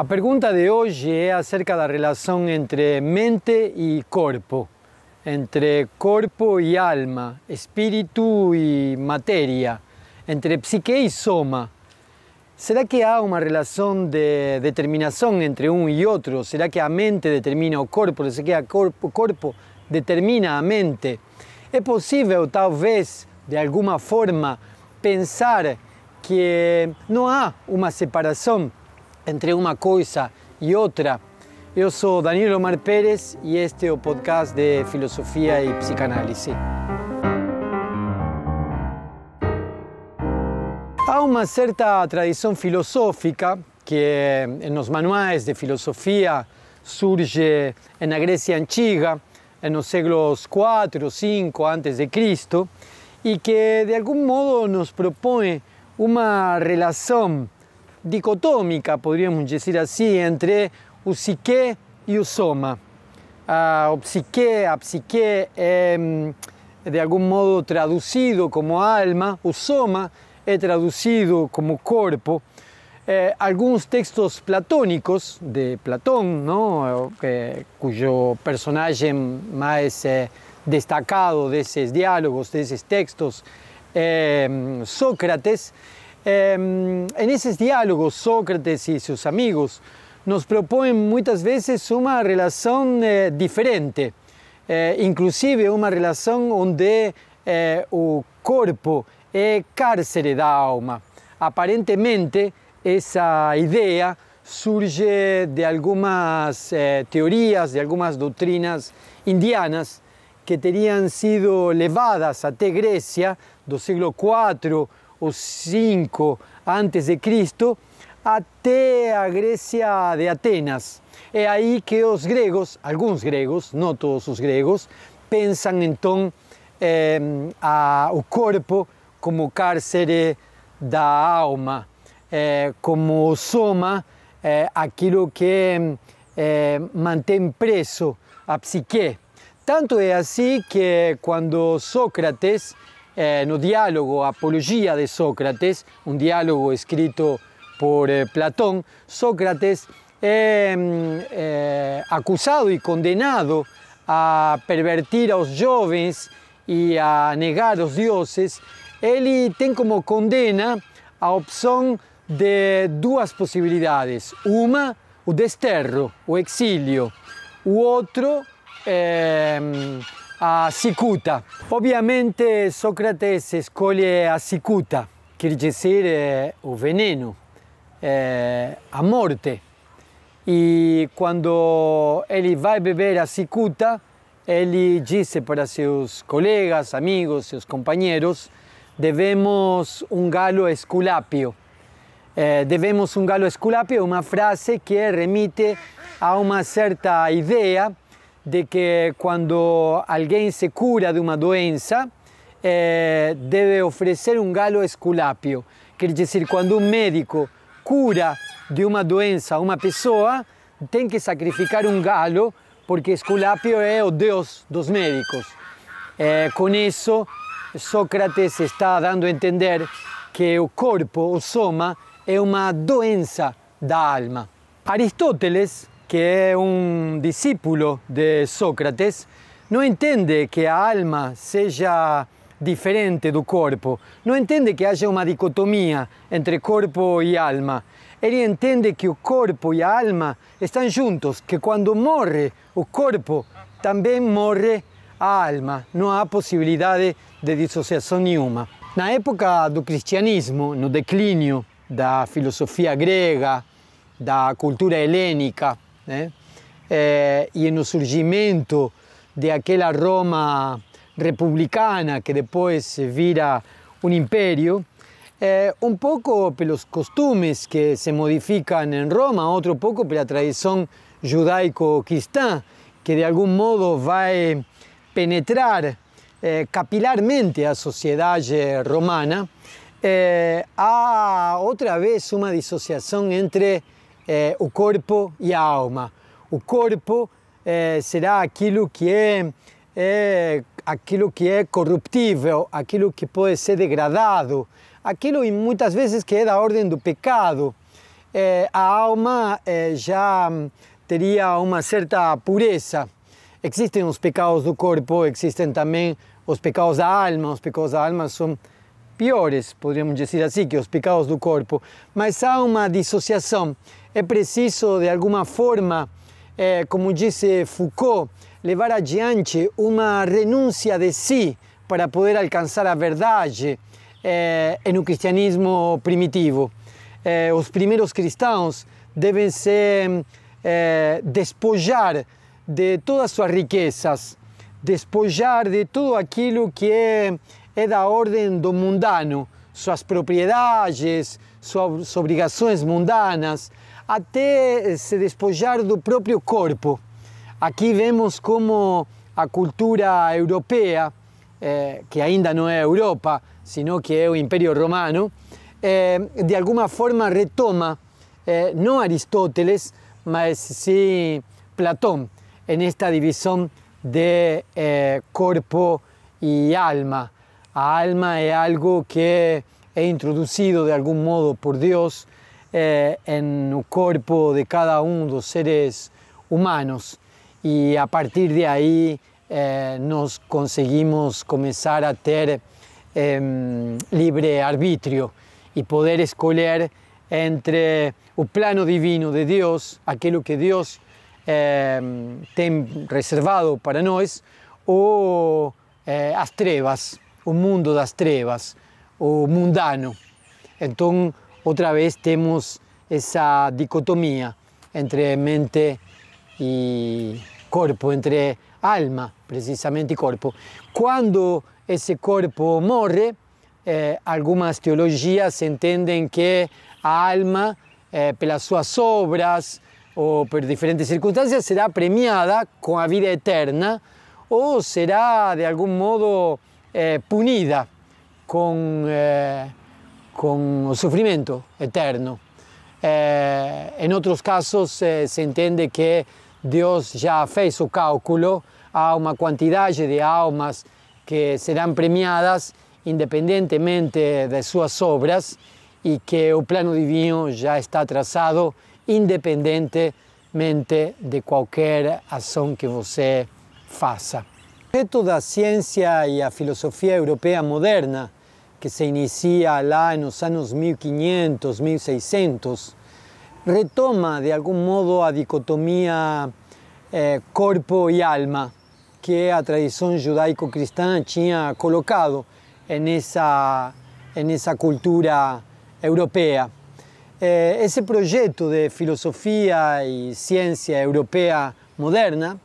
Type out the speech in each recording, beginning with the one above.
A pergunta de hoje é acerca da relação entre mente e corpo, entre corpo e alma, espírito e matéria, entre psique e soma. Será que há uma relação de determinação entre um e outro? Será que a mente determina o corpo? Será que o corpo determina a mente? É possível, talvez, de alguma forma, pensar que não há uma separação entre una cosa y otra. Yo soy Daniel Omar Pérez y este es el podcast de filosofía y psicanálisis. Hay una cierta tradición filosófica que en los manuales de filosofía surge en la Grecia antigua, en los siglos 4 o 5 antes de Cristo, y que de algún modo nos propone una relación dicotómica, podríamos decir así, entre o y Usoma. soma. Ah, El psique, psique, em, de algún modo traducido como alma, usoma soma, traducido como cuerpo. Eh, algunos textos platónicos de Platón, eh, cuyo personaje más eh, destacado de esos diálogos, de esos textos, em, Sócrates, Eh, en esos diálogos, Sócrates y sus amigos nos proponen muchas veces una relación eh, diferente, eh, inclusive una relación donde el eh, cuerpo es é cárcere da alma. Aparentemente, esa idea surge de algunas eh, teorías, de algunas doctrinas indianas que tenían sido levadas até Grecia do siglo IV o 5 antes de Cristo até a Grecia de Atenas. É ahí que los griegos, algunos griegos, no todos los griegos, piensan entonces eh, a, o cuerpo como cárcere da alma, eh, como soma, eh, aquilo que em, eh, mantém preso a psique. Tanto es así que cuando Sócrates eh, no diálogo Apologia de Sócrates, um diálogo escrito por eh, Platão, Sócrates é acusado e condenado a pervertir aos jovens e a negar os deuses, ele tem como condena a opção de duas possibilidades. Uma, o desterro, o exílio. O outro, a Cicuta. Obviamente Sócrates escoge a Cicuta, quiere decir eh, o veneno, eh, a Y cuando él va a beber a Cicuta, él dice para sus colegas, amigos, sus compañeros, debemos un galo esculapio. Eh, debemos un galo esculapio una frase que remite a una cierta idea de que quando alguém se cura de uma doença, é, eh, deve oferecer um galo esculápio. Quer dizer, quando um médico cura de uma doença uma pessoa, tem que sacrificar um galo, porque Esculápio é o deus dos médicos. É, eh, com isso, Sócrates está dando a entender que o corpo, o soma, é uma doença da alma. Aristóteles que é um discípulo de Sócrates, não entende que a alma seja diferente do corpo, não entende que haja uma dicotomia entre corpo e alma. Ele entende que o corpo e a alma estão juntos, que quando morre o corpo, também morre a alma. Não há possibilidade de dissociação nenhuma. Na época do cristianismo, no declínio da filosofia grega, da cultura helênica, ¿eh? Eh, y en el surgimiento de aquella Roma republicana que se vira un imperio, eh, un poco por los costumbres que se modifican en Roma, otro poco por la tradición judaico-cristã, que de algún modo va a penetrar capilarmente a sociedad romana, a otra vez una disociación entre é, o corpo e a alma. O corpo é, será aquilo que é, é, aquilo que é corruptível, aquilo que pode ser degradado, aquilo e muitas vezes que é da ordem do pecado. É, a alma é, já teria uma certa pureza. Existem os pecados do corpo, existem também os pecados da alma. Os pecados da alma são piores, poderíamos dizer assim, que os pecados do corpo. Mas há uma dissociação é preciso, de alguma forma, é, como disse Foucault, levar adiante uma renúncia de si para poder alcançar a verdade é, eh, no cristianismo primitivo. É, os primeiros cristãos devem se é, despojar de todas suas riquezas, despojar de tudo aquilo que é, é da ordem do mundano, suas propriedades, suas obrigações mundanas, até se despojar do próprio corpo. Aqui vemos como a cultura europeia, eh, que ainda não é Europa, sino que é o Império Romano, eh, de alguma forma retoma, eh, não Aristóteles, mas sim Platão, em esta divisão de corpo e alma. A alma é algo que é introduzido de algum modo por Deus Eh, en el cuerpo de cada uno de los seres humanos y a partir de ahí eh, nos conseguimos comenzar a tener em, libre arbitrio y poder escoger entre el plano divino de Dios, aquello que Dios em, tem reservado para nosotros, o las eh, trevas, el mundo de las trevas, o mundano. Entonces, otra vez tenemos esa dicotomía entre mente y cuerpo, entre alma precisamente y cuerpo. Cuando ese cuerpo morre, eh, algunas teologías entienden que la alma, eh, por las suas obras o por diferentes circunstancias, será premiada con la vida eterna o será de algún modo eh, punida con... con o sofrimento eterno. Eh, en otros casos eh, se entiende que Dios ya fez o cálculo a una cantidad de almas que serán premiadas independentemente de sus obras y que el plano divino ya está trazado independentemente de cualquier acción que você faça. O da ciência e a filosofia europeia moderna que se inicia en los años 1500, 1600, retoma de algún modo a dicotomía eh, y alma que la tradición judaico cristiana tinha colocado en esa, en esa cultura europea. Eh, ese proyecto de filosofía y ciencia europea moderna,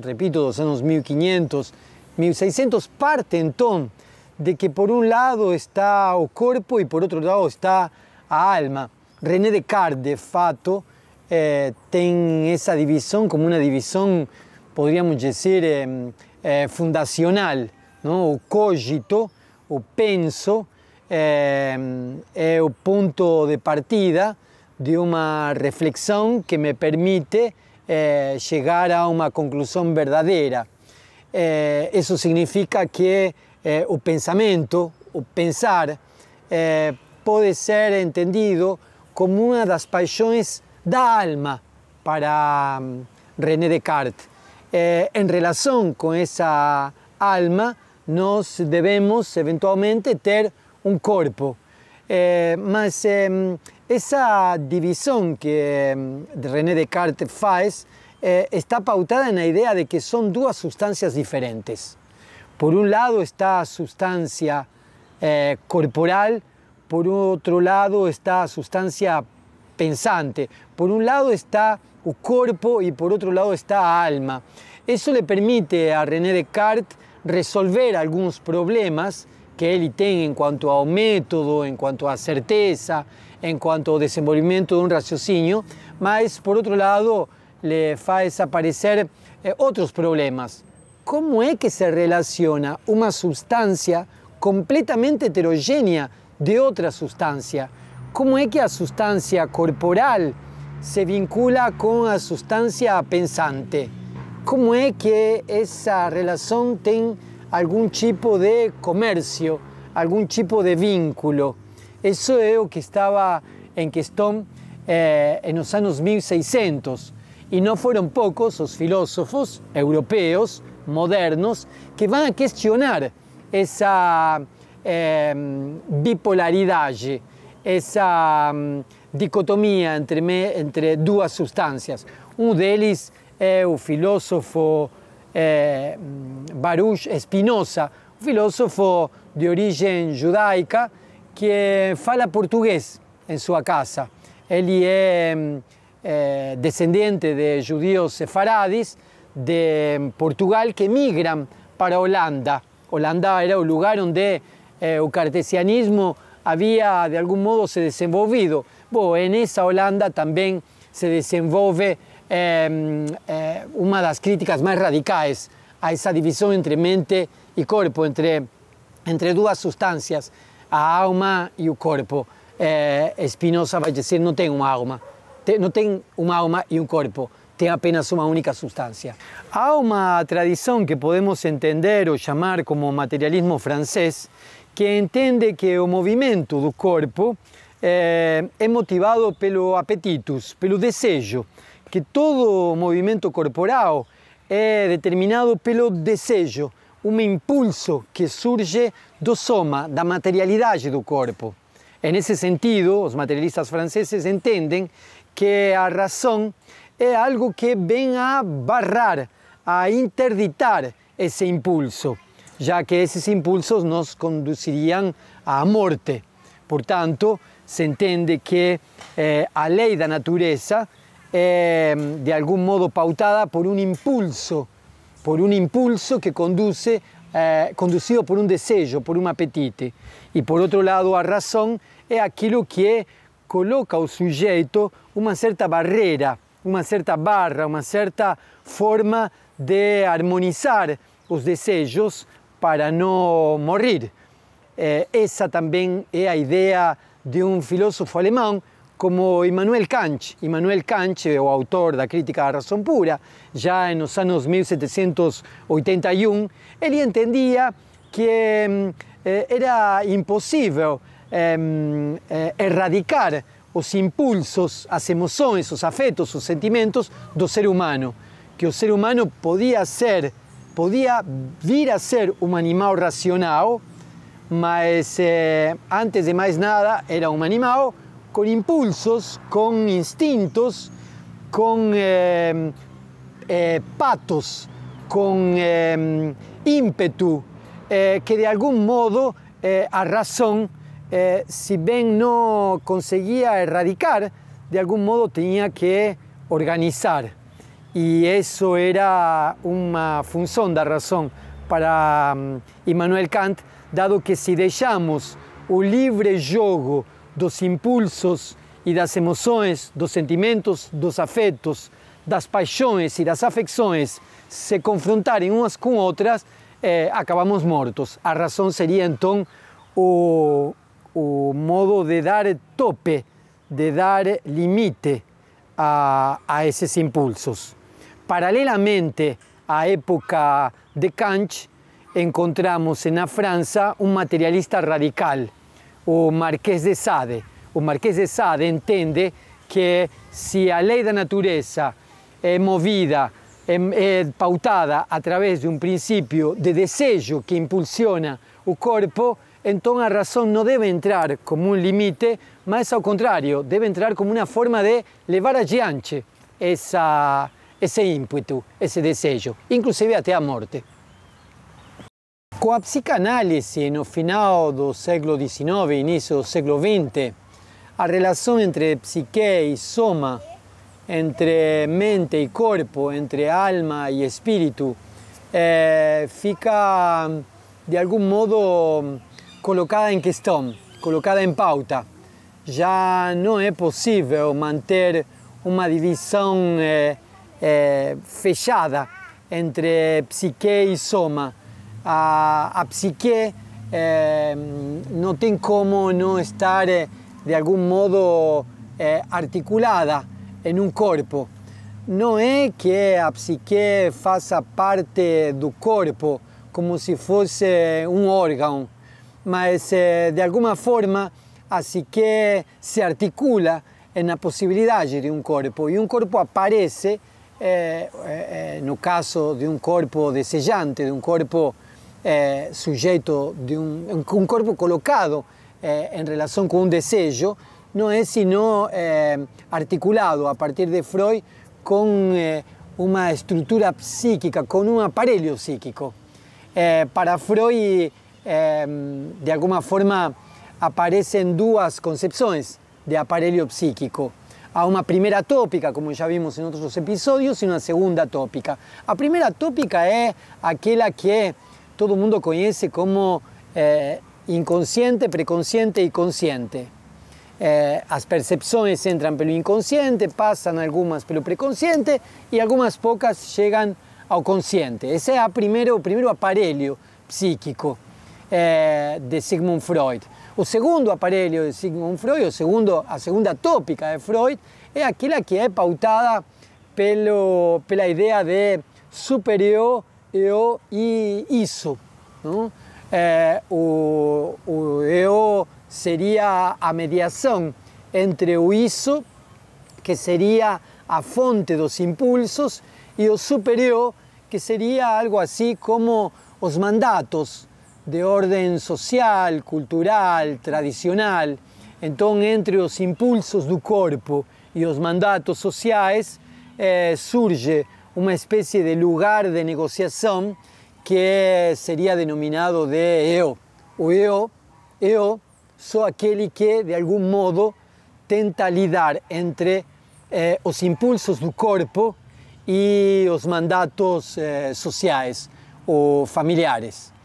repito, los años 1500, 1600, parte entonces de que por un lado está o corpo e por outro lado está a alma. René Descartes, de fato, eh, tem essa divisão como uma divisão, poderíamos dizer, eh, eh, fundacional. Não? O cogito, o penso, é o ponto de partida de uma reflexão que me permite chegar a uma conclusão verdadeira. isso significa que eh, o pensamento, o pensar, eh, pode ser entendido como uma das paixões da alma para mm, René Descartes. Eh, em relação com essa alma, nós devemos eventualmente ter um corpo. Eh, mas essa divisão que René Descartes faz eh, está pautada na ideia de que são duas substâncias diferentes. Por un lado está sustancia eh, corporal, por otro lado está sustancia pensante, por un lado está el cuerpo y por otro lado está alma. Eso le permite a René Descartes resolver algunos problemas que él tiene en cuanto a método, en cuanto a certeza, en cuanto a desenvolvimiento de un raciocinio, mas por otro lado le hace desaparecer eh, otros problemas cómo es que se relaciona una sustancia completamente heterogénea de otra sustancia. Cómo es que la sustancia corporal se vincula con la sustancia pensante. Cómo es que esa relación tiene algún tipo de comercio, algún tipo de vínculo. Eso es lo que estaba en cuestión eh, en los años 1600. Y no fueron pocos los filósofos europeos modernos que van a questionar essa eh, bipolaridade, essa dicotomia entre, entre duas substâncias. Um deles é o filósofo eh, Baruch Spinoza, um filósofo de origem judaica que fala português em sua casa. Ele é, é descendente de judeus sefaradis de em, Portugal que migran para Holanda. Holanda era un lugar donde eh, el cartesianismo había de algún modo se desenvolvido. Bueno, en esa Holanda también se desenvolve em, eh, una de las críticas más radicales a esa división entre mente y cuerpo, entre, dos sustancias, a alma y el cuerpo. Eh, Spinoza va a decir, no tengo un alma, no tengo un alma y un cuerpo. tem apenas uma única substância. Há uma tradição que podemos entender ou chamar como materialismo francês, que entende que o movimento do corpo é, eh, é motivado pelo apetitus, pelo desejo, que todo movimento corporal é determinado pelo desejo, um impulso que surge do soma, da materialidade do corpo. Nesse sentido, os materialistas franceses entendem que a razão es algo que ven a barrar, a interditar ese impulso, ya que esos impulsos nos conducirían a muerte. Por tanto, se entiende que eh, la ley da naturaleza es em, de algún modo pautada por un impulso, por un impulso que conduce, eh, conducido por un deseo, por un apetite. Y por otro lado, a razón es aquello que coloca al sujeto una cierta barrera uma certa barra, uma certa forma de harmonizar os desejos para não morrer. essa eh, também é a ideia de um filósofo alemão como Immanuel Kant. Immanuel Kant é o autor da Crítica da Razão Pura. Já nos anos 1781, ele entendia que mm, eh, era impossível eh, erradicar los impulsos, hacemos son esos afectos, los sentimientos del ser humano, que el ser humano podía ser, podía vir a ser un animal racional, mas eh, antes de más nada era un animal con impulsos, con instintos, con eh, eh, patos, con ímpetu, que de algún modo a razón eh, se bem não conseguia erradicar, de algum modo tinha que organizar. E isso era uma função da razão para mm, Immanuel Kant, dado que se deixamos o livre jogo dos impulsos e das emoções, dos sentimentos, dos afetos, das paixões e das afecções se confrontarem umas com outras, eh, acabamos mortos. A razão seria então o, o modo de dar tope, de dar límite a, esos impulsos. Paralelamente a época de Kant, encontramos en la Francia un materialista radical, o Marqués de Sade. O Marqués de Sade entiende que si la ley de la naturaleza es movida, es pautada a través de un principio de deseo que impulsiona el cuerpo, entonces la razón no debe entrar como un límite, más al contrario, debe entrar como una forma de levar adiante esa, ese ímpetu, ese deseo, inclusive muerte. Con la psicanálisis, en el final del siglo XIX inicio del siglo XX, la relación entre psique y soma, entre mente y cuerpo, entre alma y espíritu, eh, fica de algún modo colocada em questão, colocada em pauta. Já não é possível manter uma divisão é, é, fechada entre psique e soma. A, a psique é, não tem como não estar de algum modo articulada em um corpo. Não é que a psique faça parte do corpo como se fosse um órgão mas eh, de alguna forma así que se articula en la posibilidad de un cuerpo y un cuerpo aparece eh, eh, en eh, caso de un corpo desejante, de un cuerpo sujeto de un cuerpo corpo colocado en relación con un deseo. No es sino articulado a partir de Freud con una estructura psíquica, con un aparelho psíquico. para Freud é, de alguma forma, aparecem duas concepções de aparelho psíquico. Há uma primeira tópica, como já vimos em outros episódios, e uma segunda tópica. A primeira tópica é aquela que é, todo mundo conhece como é, inconsciente, preconsciente e consciente. É, as percepções entram pelo inconsciente, passam algumas pelo preconsciente e algumas poucas chegam ao consciente. Esse é primeira, o primeiro aparelho psíquico. Eh, de Sigmund Freud. O segundo aparelho de Sigmund Freud, o segundo, a segunda tópica de Freud, é aquela que é pautada pelo, pela ideia de superior, eu e isso. Não? É, eh, o, o eu seria a mediação entre o isso, que seria a fonte dos impulsos, e o superior, que seria algo assim como os mandatos, de orden social, cultural, tradicional. Então, entre os impulsos do corpo e os mandatos sociais, eh, surge uma espécie de lugar de negociação que é, seria denominado de eu. O eu, eu sou aquele que, de algum modo, tenta lidar entre eh, os impulsos do corpo e os mandatos eh, sociais ou familiares.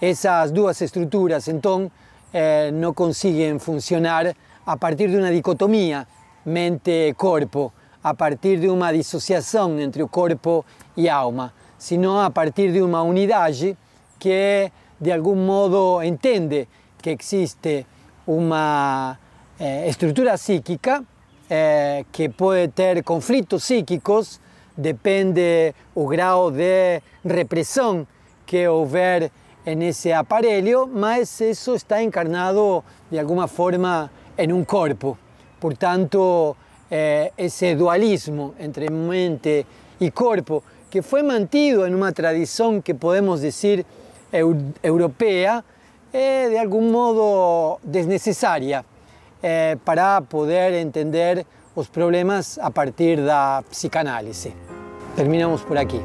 Essas duas estruturas, então, eh, não conseguem funcionar a partir de uma dicotomia mente-corpo, a partir de uma dissociação entre o corpo e a alma, senão a partir de uma unidade que, de algum modo, entende que existe uma eh, estrutura psíquica eh, que pode ter conflitos psíquicos, depende o grau de repressão que houver en ese aparelio, más eso está encarnado de alguna forma en em un um cuerpo. Por tanto, ese dualismo entre mente y e cuerpo, que fue mantido en em una tradición que podemos decir europea, eh, de algún modo desnecesaria para poder entender los problemas a partir de la psicanálisis. Terminamos por aquí.